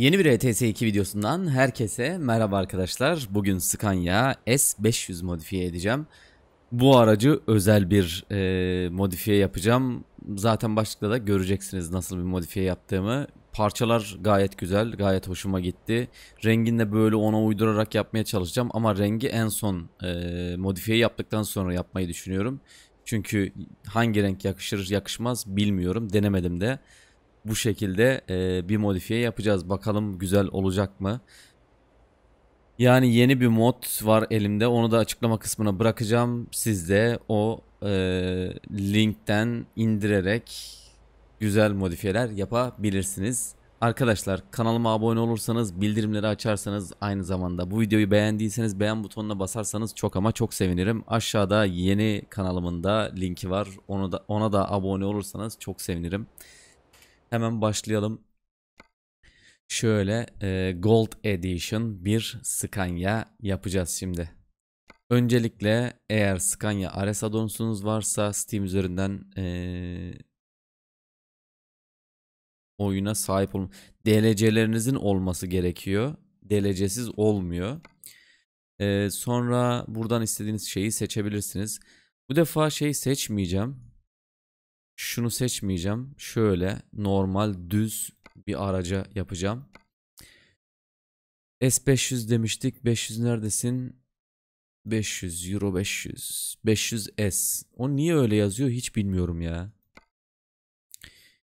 Yeni bir ETS2 videosundan herkese merhaba arkadaşlar. Bugün Scania S500 modifiye edeceğim. Bu aracı özel bir e, modifiye yapacağım. Zaten başlıkta da göreceksiniz nasıl bir modifiye yaptığımı. Parçalar gayet güzel, gayet hoşuma gitti. Rengini de böyle ona uydurarak yapmaya çalışacağım. Ama rengi en son e, modifiye yaptıktan sonra yapmayı düşünüyorum. Çünkü hangi renk yakışır yakışmaz bilmiyorum. Denemedim de bu şekilde e, bir modifiye yapacağız. Bakalım güzel olacak mı? Yani yeni bir mod var elimde. Onu da açıklama kısmına bırakacağım. Siz de o e, linkten indirerek güzel modifiyeler yapabilirsiniz. Arkadaşlar kanalıma abone olursanız, bildirimleri açarsanız aynı zamanda bu videoyu beğendiyseniz beğen butonuna basarsanız çok ama çok sevinirim. Aşağıda yeni kanalımın da linki var. Onu da ona da abone olursanız çok sevinirim. Hemen başlayalım. Şöyle e, Gold Edition bir Scania yapacağız şimdi. Öncelikle eğer Scania Ares addonsunuz varsa Steam üzerinden e, oyuna sahip olun. DLC'lerinizin olması gerekiyor. DLC'siz olmuyor. E, sonra buradan istediğiniz şeyi seçebilirsiniz. Bu defa şey seçmeyeceğim şunu seçmeyeceğim. Şöyle normal düz bir araca yapacağım. S500 demiştik. 500 neredesin? 500 Euro 500. 500S. O niye öyle yazıyor hiç bilmiyorum ya.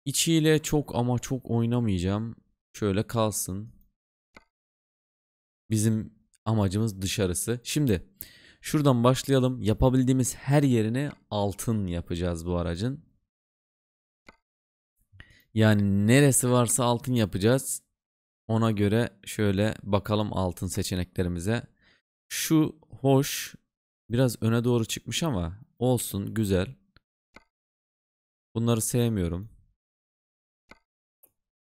İçiyle çok ama çok oynamayacağım. Şöyle kalsın. Bizim amacımız dışarısı. Şimdi şuradan başlayalım. Yapabildiğimiz her yerine altın yapacağız bu aracın. Yani neresi varsa altın yapacağız. Ona göre şöyle bakalım altın seçeneklerimize. Şu hoş biraz öne doğru çıkmış ama olsun güzel. Bunları sevmiyorum.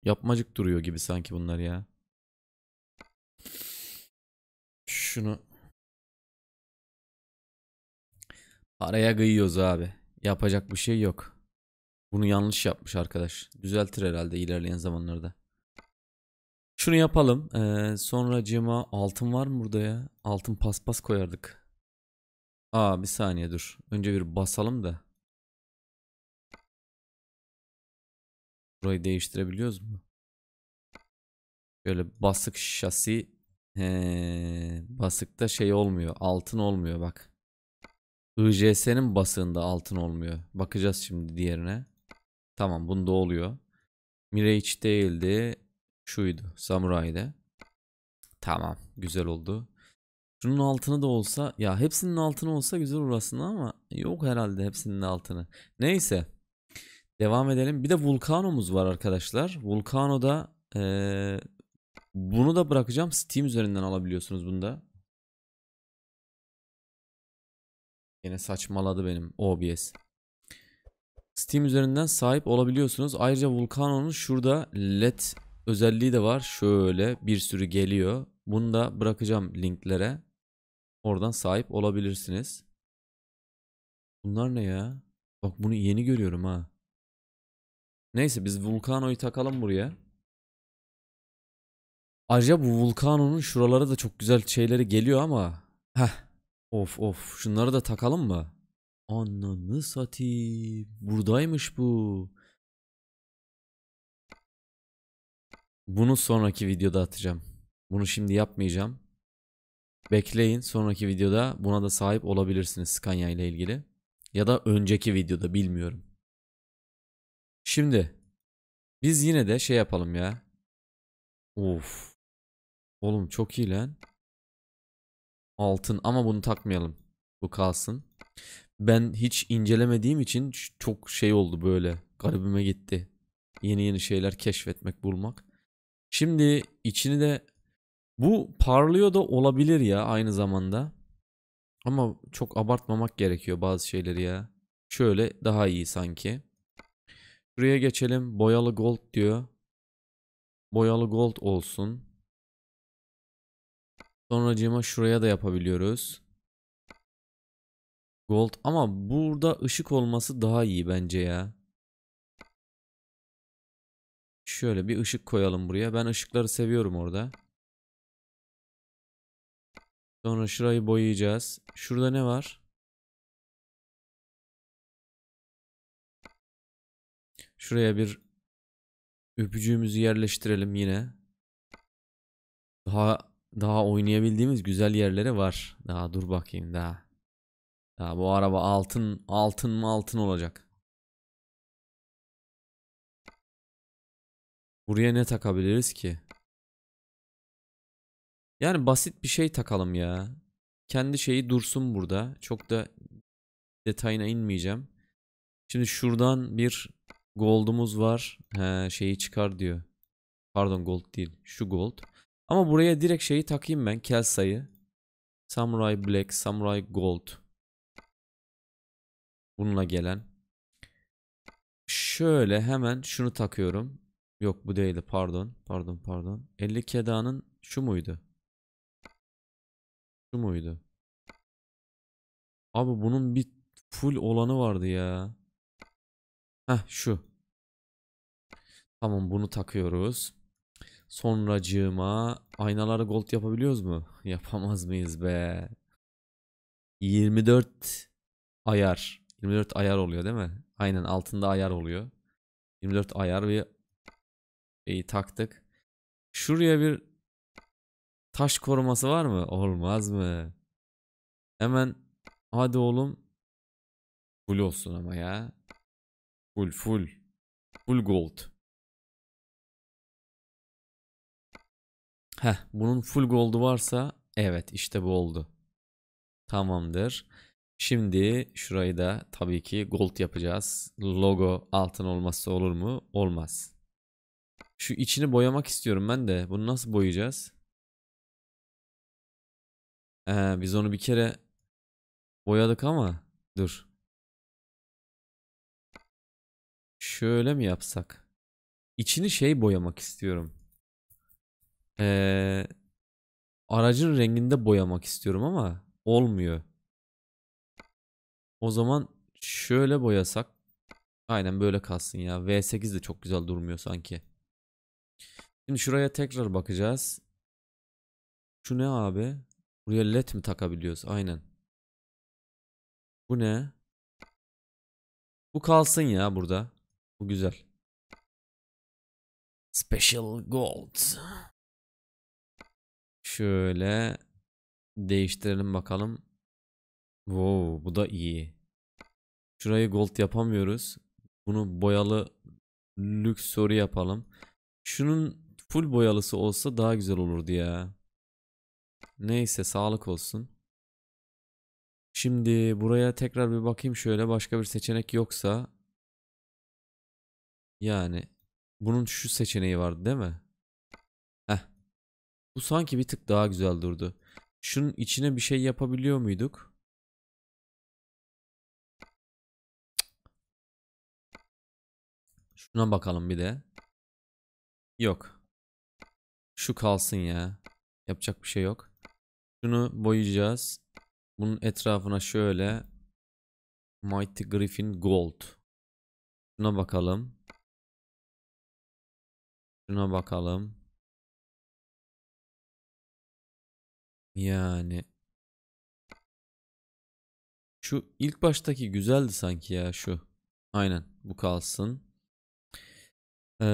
Yapmacık duruyor gibi sanki bunlar ya. Şunu Paraya kıyıyoruz abi. Yapacak bir şey yok. Bunu yanlış yapmış arkadaş. Düzeltir herhalde ilerleyen zamanlarda. Şunu yapalım. Ee, sonra cima altın var mı burada ya? Altın paspas koyardık. Aa bir saniye dur. Önce bir basalım da. Burayı değiştirebiliyoruz mu? Böyle basık şasi. He, basıkta şey olmuyor. Altın olmuyor bak. IJS'nin basığında altın olmuyor. Bakacağız şimdi diğerine. Tamam bunda oluyor. Mirage değildi. Şuydu. samuraydı. Tamam. Güzel oldu. Şunun altını da olsa ya hepsinin altını olsa güzel orasını ama yok herhalde hepsinin altını. Neyse. Devam edelim. Bir de Vulcano'muz var arkadaşlar. Vulcano'da ee, bunu da bırakacağım. Steam üzerinden alabiliyorsunuz bunda. Yine saçmaladı benim OBS. Steam üzerinden sahip olabiliyorsunuz. Ayrıca Vulcano'nun şurada LED özelliği de var. Şöyle bir sürü geliyor. Bunu da bırakacağım linklere. Oradan sahip olabilirsiniz. Bunlar ne ya? Bak bunu yeni görüyorum ha. Neyse biz Vulcano'yu takalım buraya. Ayrıca bu Vulcano'nun şuralara da çok güzel şeyleri geliyor ama. Heh. Of of şunları da takalım mı? Ananı satayım. Buradaymış bu. Bunu sonraki videoda atacağım. Bunu şimdi yapmayacağım. Bekleyin sonraki videoda buna da sahip olabilirsiniz Scania ile ilgili. Ya da önceki videoda bilmiyorum. Şimdi biz yine de şey yapalım ya. Of. Oğlum çok iyi lan. Altın ama bunu takmayalım. Bu kalsın ben hiç incelemediğim için çok şey oldu böyle. Garibime gitti. Yeni yeni şeyler keşfetmek, bulmak. Şimdi içini de bu parlıyor da olabilir ya aynı zamanda. Ama çok abartmamak gerekiyor bazı şeyleri ya. Şöyle daha iyi sanki. Şuraya geçelim. Boyalı gold diyor. Boyalı gold olsun. Sonracığıma şuraya da yapabiliyoruz. Gold ama burada ışık olması daha iyi bence ya. Şöyle bir ışık koyalım buraya. Ben ışıkları seviyorum orada. Sonra şurayı boyayacağız. Şurada ne var? Şuraya bir öpücüğümüzü yerleştirelim yine. Daha daha oynayabildiğimiz güzel yerleri var. Daha dur bakayım daha. Ya bu araba altın altın mı altın olacak. Buraya ne takabiliriz ki? Yani basit bir şey takalım ya. Kendi şeyi dursun burada. Çok da detayına inmeyeceğim. Şimdi şuradan bir gold'umuz var. He, şeyi çıkar diyor. Pardon gold değil. Şu gold. Ama buraya direkt şeyi takayım ben. Kelsa'yı. Samurai Black, Samurai Gold. Bununla gelen. Şöyle hemen şunu takıyorum. Yok bu değildi pardon. Pardon pardon. 50 kedanın şu muydu? Şu muydu? Abi bunun bir full olanı vardı ya. Heh şu. Tamam bunu takıyoruz. Sonracığıma aynaları gold yapabiliyoruz mu? Yapamaz mıyız be? 24 ayar. 24 ayar oluyor değil mi? Aynen altında ayar oluyor. 24 ayar ve şeyi taktık. Şuraya bir taş koruması var mı? Olmaz mı? Hemen hadi oğlum. Full olsun ama ya. Full full. Full gold. Heh bunun full gold'u varsa evet işte bu oldu. Tamamdır. Şimdi şurayı da tabii ki gold yapacağız. Logo altın olmazsa olur mu? Olmaz. Şu içini boyamak istiyorum ben de. Bunu nasıl boyayacağız? Ee, biz onu bir kere boyadık ama dur. Şöyle mi yapsak? İçini şey boyamak istiyorum. Ee, aracın renginde boyamak istiyorum ama olmuyor. O zaman şöyle boyasak. Aynen böyle kalsın ya. V8 de çok güzel durmuyor sanki. Şimdi şuraya tekrar bakacağız. Şu ne abi? Buraya led mi takabiliyoruz? Aynen. Bu ne? Bu kalsın ya burada. Bu güzel. Special Gold. Şöyle değiştirelim bakalım. Wow bu da iyi. Şurayı gold yapamıyoruz. Bunu boyalı lüks soru yapalım. Şunun full boyalısı olsa daha güzel olurdu ya. Neyse sağlık olsun. Şimdi buraya tekrar bir bakayım şöyle başka bir seçenek yoksa. Yani bunun şu seçeneği vardı değil mi? Heh. Bu sanki bir tık daha güzel durdu. Şunun içine bir şey yapabiliyor muyduk? Şuna bakalım bir de. Yok. Şu kalsın ya. Yapacak bir şey yok. Şunu boyayacağız. Bunun etrafına şöyle Mighty Griffin Gold. Şuna bakalım. Şuna bakalım. Yani şu ilk baştaki güzeldi sanki ya şu. Aynen bu kalsın. Ee,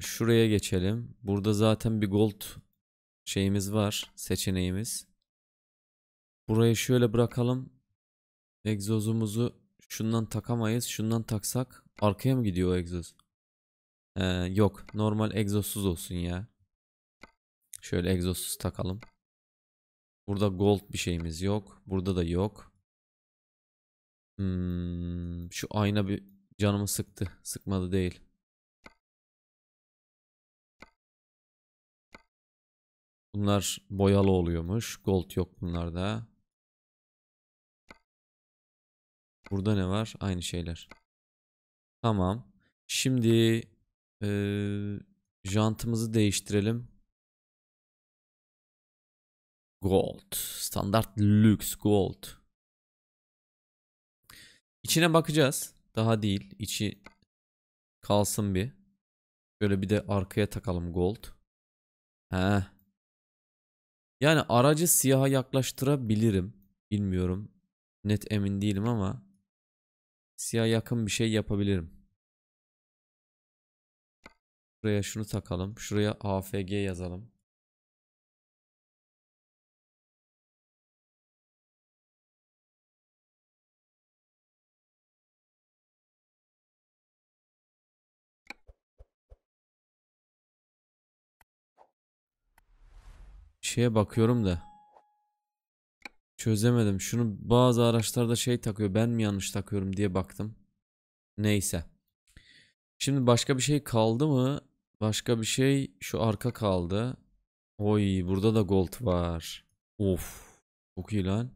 şuraya geçelim. Burada zaten bir gold şeyimiz var. Seçeneğimiz. Burayı şöyle bırakalım. Egzozumuzu şundan takamayız. Şundan taksak arkaya mı gidiyor o egzoz? Ee, yok. Normal egzozsuz olsun ya. Şöyle egzozsuz takalım. Burada gold bir şeyimiz yok. Burada da yok. Hmm, şu ayna bir canımı sıktı. Sıkmadı değil. Bunlar boyalı oluyormuş. Gold yok bunlarda. Burada ne var? Aynı şeyler. Tamam. Şimdi e, jantımızı değiştirelim. Gold. Standart lüks gold. İçine bakacağız. Daha değil. İçi kalsın bir. Şöyle bir de arkaya takalım gold. Heh. Yani aracı siyaha yaklaştırabilirim. Bilmiyorum. Net emin değilim ama siyah yakın bir şey yapabilirim. Şuraya şunu takalım. Şuraya AFG yazalım. şeye bakıyorum da. Çözemedim. Şunu bazı araçlarda şey takıyor. Ben mi yanlış takıyorum diye baktım. Neyse. Şimdi başka bir şey kaldı mı? Başka bir şey şu arka kaldı. Oy burada da gold var. Of. Çok iyi lan.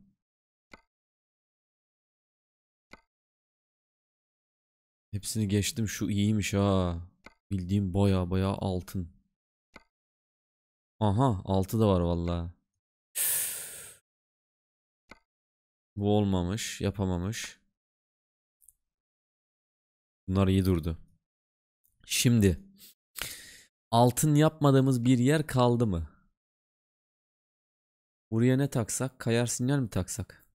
Hepsini geçtim. Şu iyiymiş ha. Bildiğim baya baya altın. Aha 6 da var valla. Bu olmamış. Yapamamış. Bunlar iyi durdu. Şimdi. Altın yapmadığımız bir yer kaldı mı? Buraya ne taksak? Kayar sinyal mi taksak?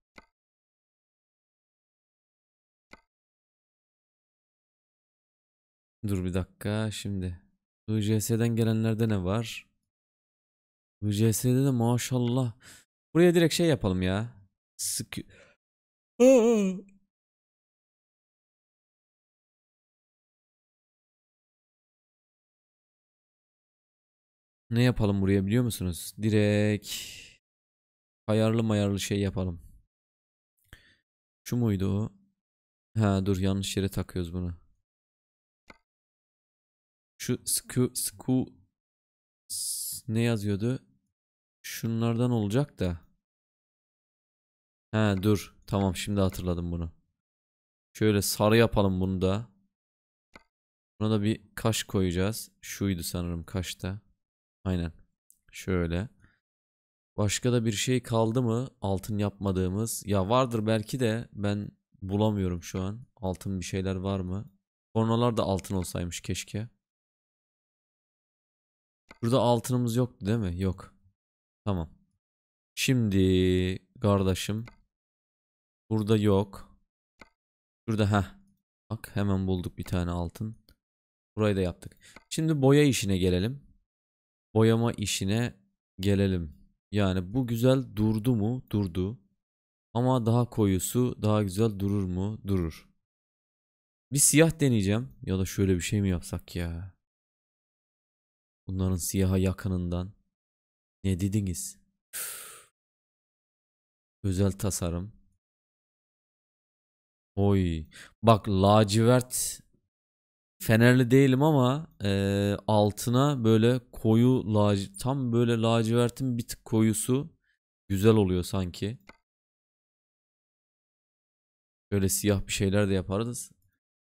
Dur bir dakika şimdi. ICS'den gelenlerde ne var? VCS'de de maşallah. Buraya direkt şey yapalım ya. Sık. Ne yapalım buraya biliyor musunuz? Direkt ayarlı mayarlı şey yapalım. Şu muydu o? Ha dur yanlış yere takıyoruz bunu. Şu sku sku ne yazıyordu? Şunlardan olacak da. He dur. Tamam şimdi hatırladım bunu. Şöyle sarı yapalım bunu da. Buna da bir kaş koyacağız. Şuydu sanırım kaşta. Aynen. Şöyle. Başka da bir şey kaldı mı? Altın yapmadığımız. Ya vardır belki de ben bulamıyorum şu an. Altın bir şeyler var mı? Kornalar da altın olsaymış keşke. Burada altınımız yoktu değil mi? Yok. Tamam. Şimdi kardeşim. Burada yok. Burada ha. Bak hemen bulduk bir tane altın. Burayı da yaptık. Şimdi boya işine gelelim. Boyama işine gelelim. Yani bu güzel durdu mu? Durdu. Ama daha koyusu daha güzel durur mu? Durur. Bir siyah deneyeceğim. Ya da şöyle bir şey mi yapsak ya? Bunların siyaha yakınından. Ne dediniz? Üf. Özel tasarım. Oy. Bak lacivert fenerli değilim ama e, altına böyle koyu lac tam böyle lacivertin bir tık koyusu güzel oluyor sanki. Böyle siyah bir şeyler de yaparız.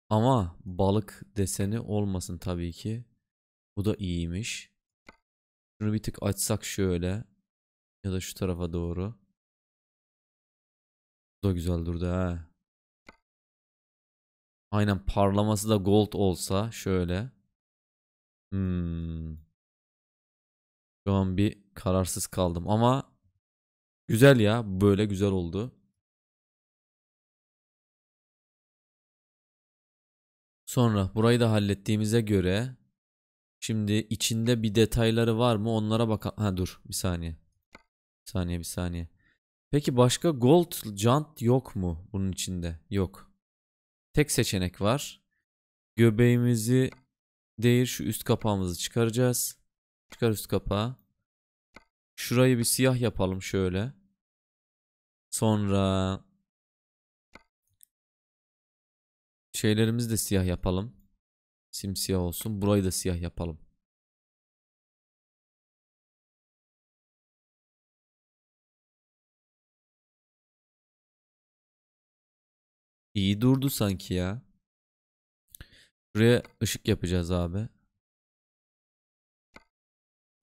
Ama balık deseni olmasın tabii ki. Bu da iyiymiş. Şunu bir tık açsak şöyle. Ya da şu tarafa doğru. Bu da güzel durdu ha. Aynen parlaması da gold olsa şöyle. Hmm. Şu an bir kararsız kaldım ama güzel ya böyle güzel oldu. Sonra burayı da hallettiğimize göre Şimdi içinde bir detayları var mı onlara bakalım. Ha dur bir saniye. Bir saniye bir saniye. Peki başka gold jant yok mu bunun içinde? Yok. Tek seçenek var. Göbeğimizi değil şu üst kapağımızı çıkaracağız. Çıkar üst kapağı. Şurayı bir siyah yapalım şöyle. Sonra şeylerimizi de siyah yapalım. Simsiyah olsun. Burayı da siyah yapalım. İyi durdu sanki ya. Buraya ışık yapacağız abi.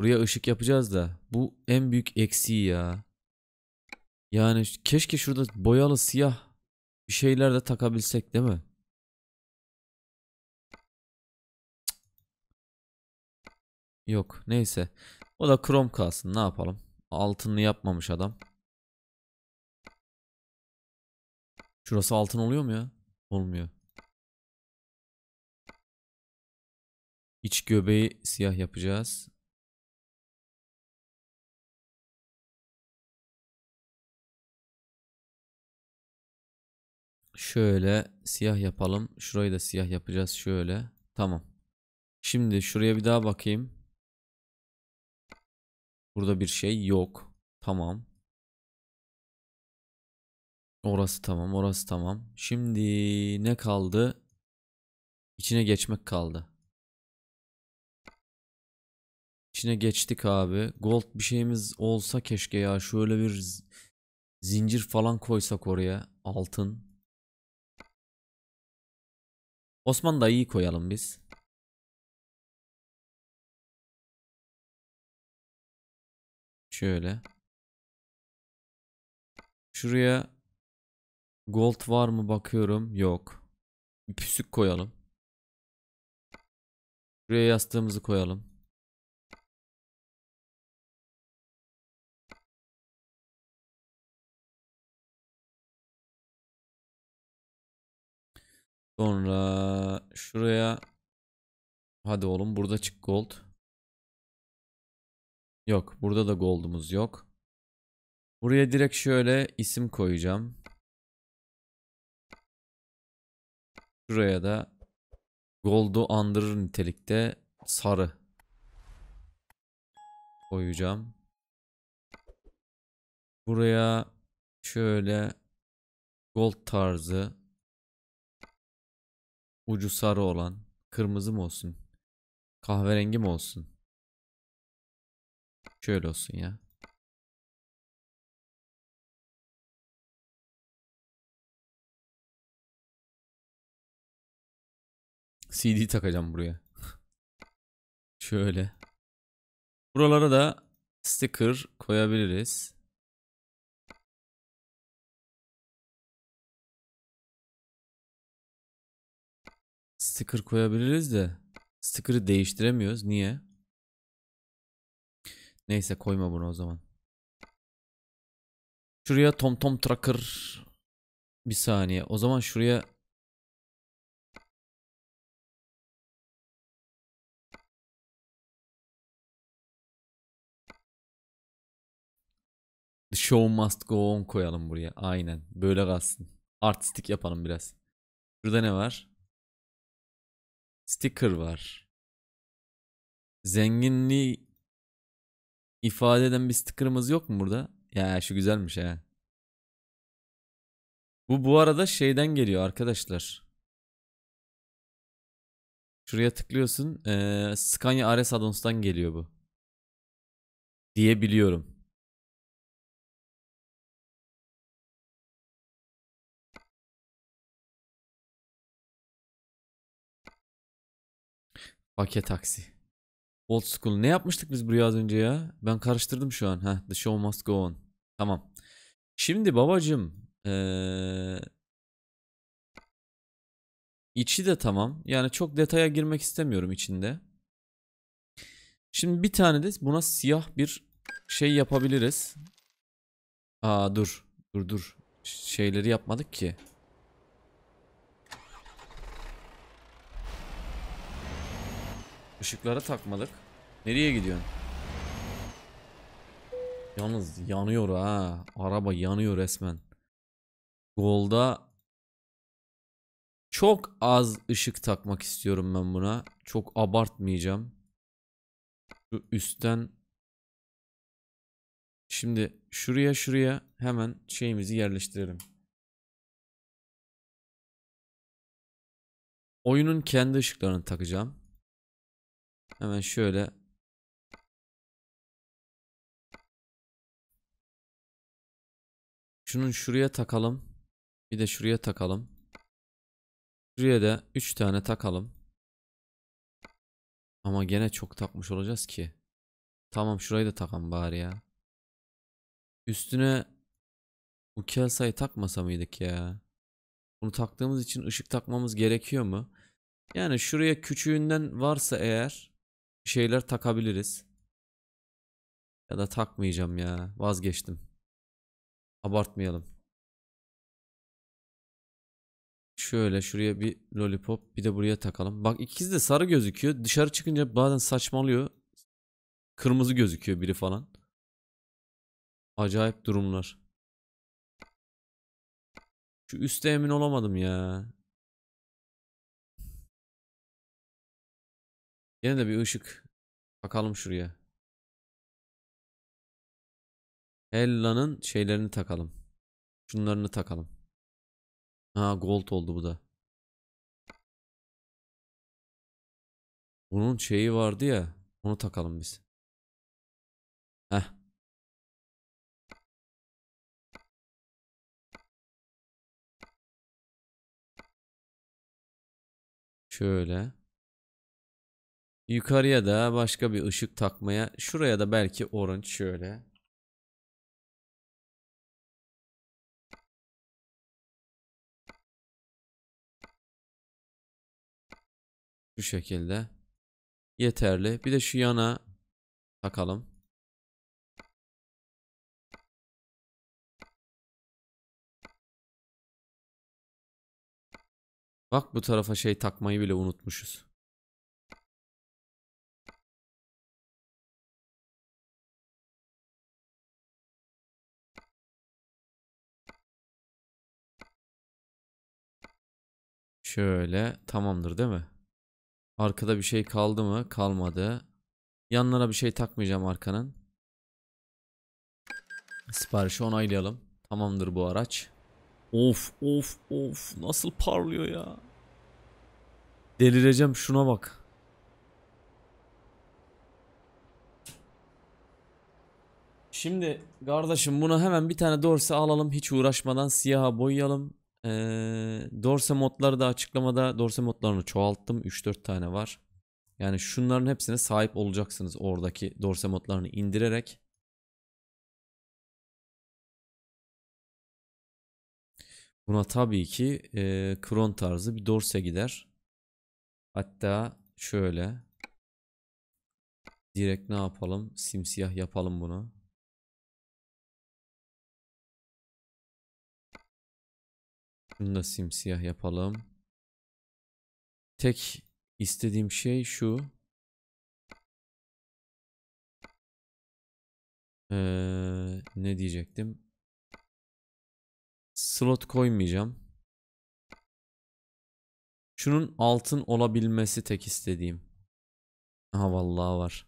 Buraya ışık yapacağız da bu en büyük eksiği ya. Yani keşke şurada boyalı siyah bir şeyler de takabilsek değil mi? Yok neyse. O da Chrome kalsın ne yapalım. Altınlı yapmamış adam. Şurası altın oluyor mu ya? Olmuyor. İç göbeği siyah yapacağız. Şöyle siyah yapalım. Şurayı da siyah yapacağız şöyle. Tamam. Şimdi şuraya bir daha bakayım. Burada bir şey yok. Tamam. Orası tamam, orası tamam. Şimdi ne kaldı? İçine geçmek kaldı. İçine geçtik abi. Gold bir şeyimiz olsa keşke ya. Şöyle bir zincir falan koysak oraya. Altın. Osman da iyi koyalım biz. Şöyle. Şuraya gold var mı bakıyorum. Yok. Bir püsük koyalım. Şuraya yastığımızı koyalım. Sonra şuraya hadi oğlum burada çık gold. Yok. Burada da gold'umuz yok. Buraya direkt şöyle isim koyacağım. Şuraya da gold'u andırır nitelikte sarı koyacağım. Buraya şöyle gold tarzı ucu sarı olan kırmızı mı olsun? Kahverengi mi olsun? Şöyle olsun ya. CD takacağım buraya. Şöyle. Buralara da sticker koyabiliriz. Sticker koyabiliriz de sticker'ı değiştiremiyoruz. Niye? Neyse koyma bunu o zaman. Şuraya Tom Tom Tracker bir saniye. O zaman şuraya The show must go on koyalım buraya. Aynen. Böyle kalsın. Artistik yapalım biraz. Burada ne var? Sticker var. Zenginliği ifade eden bir sticker'ımız yok mu burada? Ya şu güzelmiş ha. Bu bu arada şeyden geliyor arkadaşlar. Şuraya tıklıyorsun. Ee, Scania RS addons'tan geliyor bu. Diyebiliyorum. Paket taksi. Old School. Ne yapmıştık biz buraya az önce ya? Ben karıştırdım şu an. Heh, the show must go on. Tamam. Şimdi babacım. Ee... İçi de tamam. Yani çok detaya girmek istemiyorum içinde. Şimdi bir tane de buna siyah bir şey yapabiliriz. Aa dur. Dur dur. Şeyleri yapmadık ki. Işıklara takmadık. Nereye gidiyorsun? Yalnız yanıyor ha. Araba yanıyor resmen. Golda çok az ışık takmak istiyorum ben buna. Çok abartmayacağım. Şu üstten Şimdi şuraya şuraya hemen şeyimizi yerleştirelim. Oyunun kendi ışıklarını takacağım. Hemen şöyle. Şunun şuraya takalım. Bir de şuraya takalım. Şuraya da 3 tane takalım. Ama gene çok takmış olacağız ki. Tamam şurayı da takalım bari ya. Üstüne bu kelsayı takmasa mıydık ya? Bunu taktığımız için ışık takmamız gerekiyor mu? Yani şuraya küçüğünden varsa eğer şeyler takabiliriz. Ya da takmayacağım ya. Vazgeçtim. Abartmayalım. Şöyle şuraya bir lollipop bir de buraya takalım. Bak ikisi de sarı gözüküyor. Dışarı çıkınca bazen saçmalıyor. Kırmızı gözüküyor biri falan. Acayip durumlar. Şu üste emin olamadım ya. Yine de bir ışık. Bakalım şuraya. Ella'nın şeylerini takalım. Şunlarını takalım. Ha gold oldu bu da. Bunun şeyi vardı ya. Onu takalım biz. Heh. Şöyle. Yukarıya da başka bir ışık takmaya. Şuraya da belki orange şöyle. Şu şekilde. Yeterli. Bir de şu yana takalım. Bak bu tarafa şey takmayı bile unutmuşuz. Şöyle tamamdır değil mi? Arkada bir şey kaldı mı? Kalmadı. Yanlara bir şey takmayacağım arkanın. Siparişi onaylayalım. Tamamdır bu araç. Of of of nasıl parlıyor ya. Delireceğim şuna bak. Şimdi kardeşim buna hemen bir tane dorse alalım hiç uğraşmadan siyaha boyayalım. Ee, Dorse modları da açıklamada Dorse modlarını çoğalttım. 3-4 tane var. Yani şunların hepsine sahip olacaksınız oradaki Dorse modlarını indirerek. Buna tabii ki e, cron tarzı bir dorse gider. Hatta şöyle direkt ne yapalım? Simsiyah yapalım bunu. Bunu da simsiyah yapalım. Tek istediğim şey şu. Ee, ne diyecektim? Slot koymayacağım. Şunun altın olabilmesi tek istediğim. Aha vallahi var.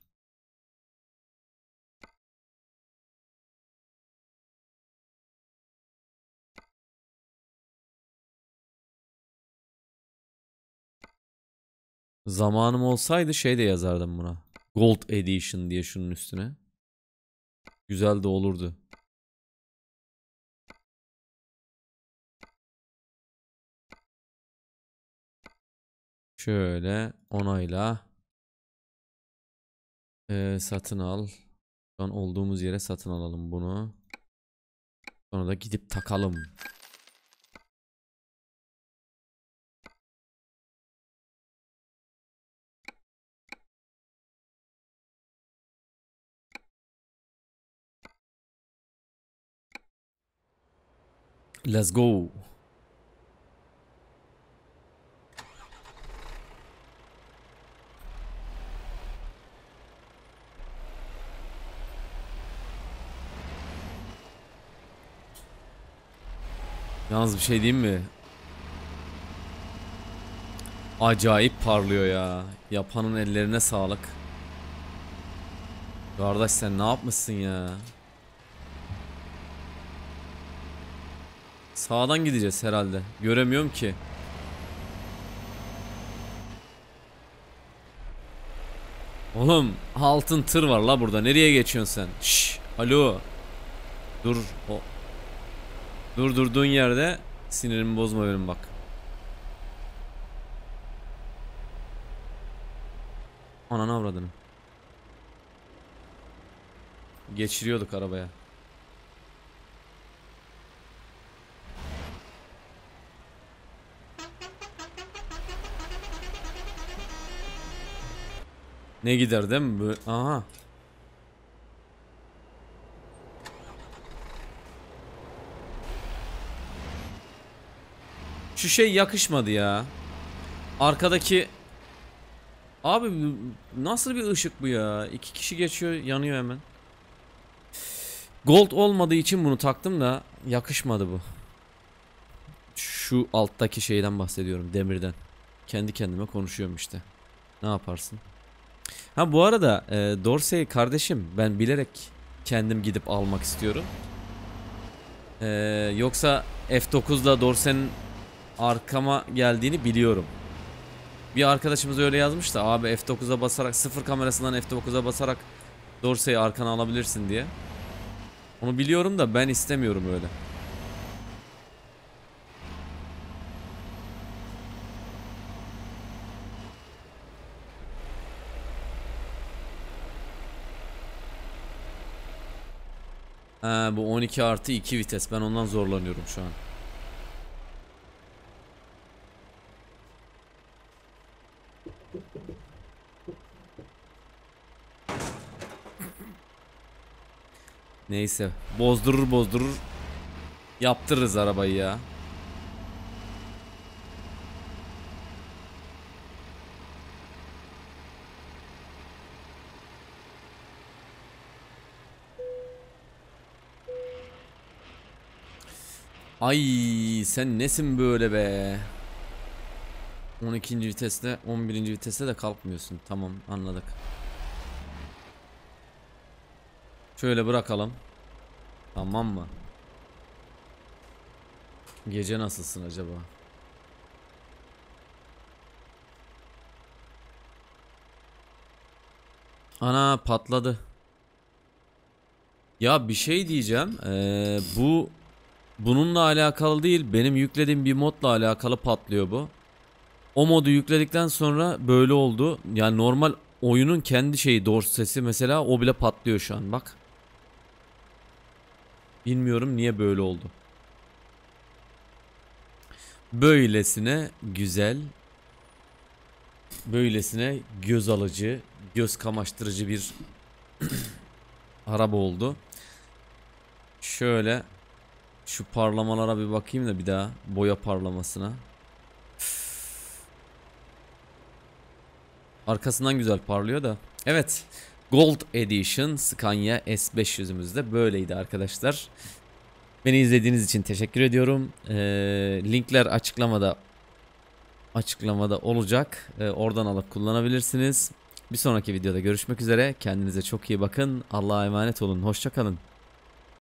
Zamanım olsaydı şey de yazardım buna. Gold Edition diye şunun üstüne. Güzel de olurdu. Şöyle onayla. Ee, satın al. Şu an olduğumuz yere satın alalım bunu. Sonra da gidip takalım. Let's go. Yalnız bir şey diyeyim mi? Acayip parlıyor ya. Yapanın ellerine sağlık. Kardeş sen ne yapmışsın ya? Sağdan gideceğiz herhalde. Göremiyorum ki. Oğlum altın tır var la burada. Nereye geçiyorsun sen? Şş, alo. Dur. O. Dur durduğun yerde sinirimi bozma benim bak. Ananı avradını. Geçiriyorduk arabaya. Ne gider değil mi? Böyle... Aha. Şu şey yakışmadı ya. Arkadaki Abi nasıl bir ışık bu ya? İki kişi geçiyor yanıyor hemen. Gold olmadığı için bunu taktım da yakışmadı bu. Şu alttaki şeyden bahsediyorum demirden. Kendi kendime konuşuyorum işte. Ne yaparsın? Ha bu arada e, Dorsey kardeşim ben bilerek kendim gidip almak istiyorum. E, yoksa f 9da Dorsey'nin arkama geldiğini biliyorum. Bir arkadaşımız öyle yazmış da abi F9'a basarak sıfır kamerasından F9'a basarak Dorsey'i arkana alabilirsin diye. Onu biliyorum da ben istemiyorum öyle. He bu 12 artı 2 vites. Ben ondan zorlanıyorum şu an. Neyse. Bozdurur bozdurur. Yaptırırız arabayı ya. Ay sen nesin böyle be? 12. viteste 11. viteste de kalkmıyorsun. Tamam anladık. Şöyle bırakalım. Tamam mı? Gece nasılsın acaba? Ana patladı. Ya bir şey diyeceğim. Ee, bu Bununla alakalı değil benim yüklediğim bir modla alakalı patlıyor bu. O modu yükledikten sonra böyle oldu. Yani normal oyunun kendi şeyi doğru sesi mesela o bile patlıyor şu an bak. Bilmiyorum niye böyle oldu. Böylesine güzel, böylesine göz alıcı, göz kamaştırıcı bir araba oldu. Şöyle şu parlamalara bir bakayım da bir daha. Boya parlamasına. Arkasından güzel parlıyor da. Evet. Gold Edition Scania S500'ümüzde böyleydi arkadaşlar. Beni izlediğiniz için teşekkür ediyorum. Ee, linkler açıklamada açıklamada olacak. Ee, oradan alıp kullanabilirsiniz. Bir sonraki videoda görüşmek üzere. Kendinize çok iyi bakın. Allah'a emanet olun. Hoşçakalın.